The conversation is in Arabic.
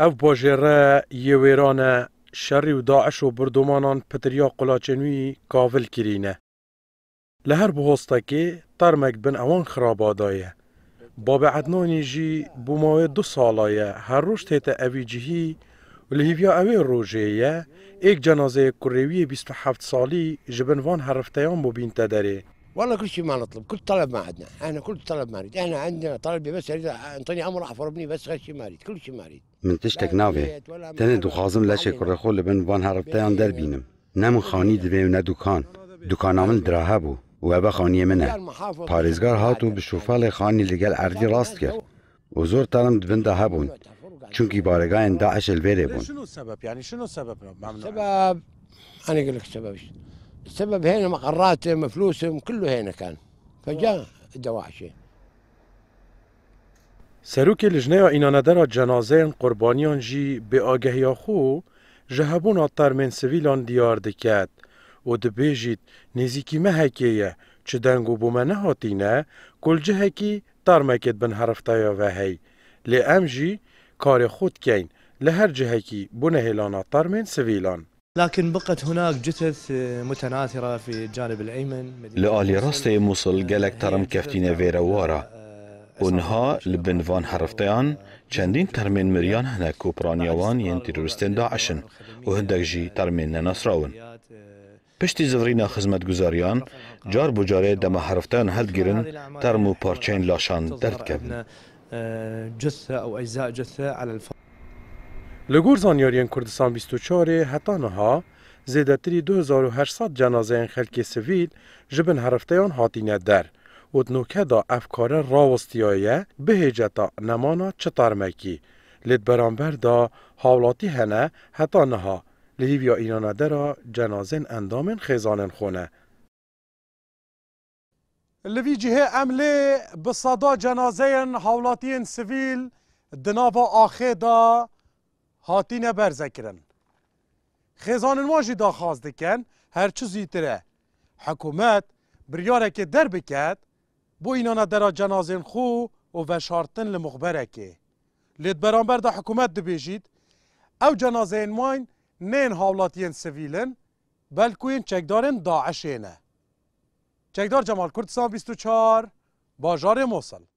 ئەو بۆژێڕە یێوێرانە شەڕی و داعش و بردومانان پتریا قولاچنووی کاڤل کرینە لە هەر بهۆستەکێ تەرمێک بن ئەوان خراپادایە بابعدنۆنی ژی بووماوێ دو ساڵایە هەر ڕۆژ تێتە ئەوی جهی لهیویا ئەوێ ڕۆژەیە ئێک جەنازەیە کوڕێویە 27 ساڵی ji binvan هەرفتەیان بۆ بینتە دەرێ والله كل شيء ما نطلب كل طلب ما عندنا انا كل طلب ما نريد انا عندنا طلبي بس اريد انطيني امر احفر بني بس غير شيء ما اريد كل شيء ما اريد من تشتك نافي تنه دو خازم شيء کر خول لبن بان هربتيان در بينم نم خاني دبي ونا دكان دکانامل عمل دراهبو و به خانی منه پارێزگار هاتو bi şوفalê xanî li gel erdî rast kir û شنو talim dibin شنو hebûn سبب انا اقول لك سبب شنو السبب هنا مقراتهم فلوسهم كله هنا كان فجاء الدواعشي سروک لجنه ایناندن جنازه قربانیان جی به آگهی خو جهبون ترمن سویلان دیار دکد و دبیجید نزیکی مهکیه چه دنگو بومنه هاتینه کل جهکی ترمکت بن حرفتایا وهی لی ام جی کار خود کین لهر جهکی بونه هلانا ترمن سویلان لكن بقت هناك جثث آه، متناثره في الجانب الايمن لالي راستي موصل آه، قالك ترم كفتينا آه، فيرا ورا ونها لبن فان حرفتان چندین ترمین مریان هنه کوپرانیوان ین تیرورستین داعشن و هندك جی ترمین نناسراون. پشتی زورینا خزمت گزاریان جار بوجاري دما حرفتان هلد گیرن ترمو پارچین لاشان درد کبن. جثه او اجزاء جثه على لگور زانیاریان کردستان 24 حتی نها زیدتری 2800 جنازه این خلک سویل جبن هرفتیان هاتینه در و دنوکه دا افکار راوستیایه به هجتا نمانا چطرمکی لید برانبر دا حاولاتی هنه حتی نها یا اینانه درا جنازن اندامن خیزانن خونه لیوی جهه امله بصدا جنازه حالاتی سویل دنابا آخه دا هاتی نبر ذکرن خزان واجد آخاز کن هر چو زیتره حکومت بریاره که در بکد بو اینان در جنازین خو و وشارتن لمغبره که لید برانبر دا حکومت دو بیجید او جنازین ماین نین هاولاتین سویلن بلکوین این چکدارین داعشینه چکدار جمال کرد سا 24 با موسل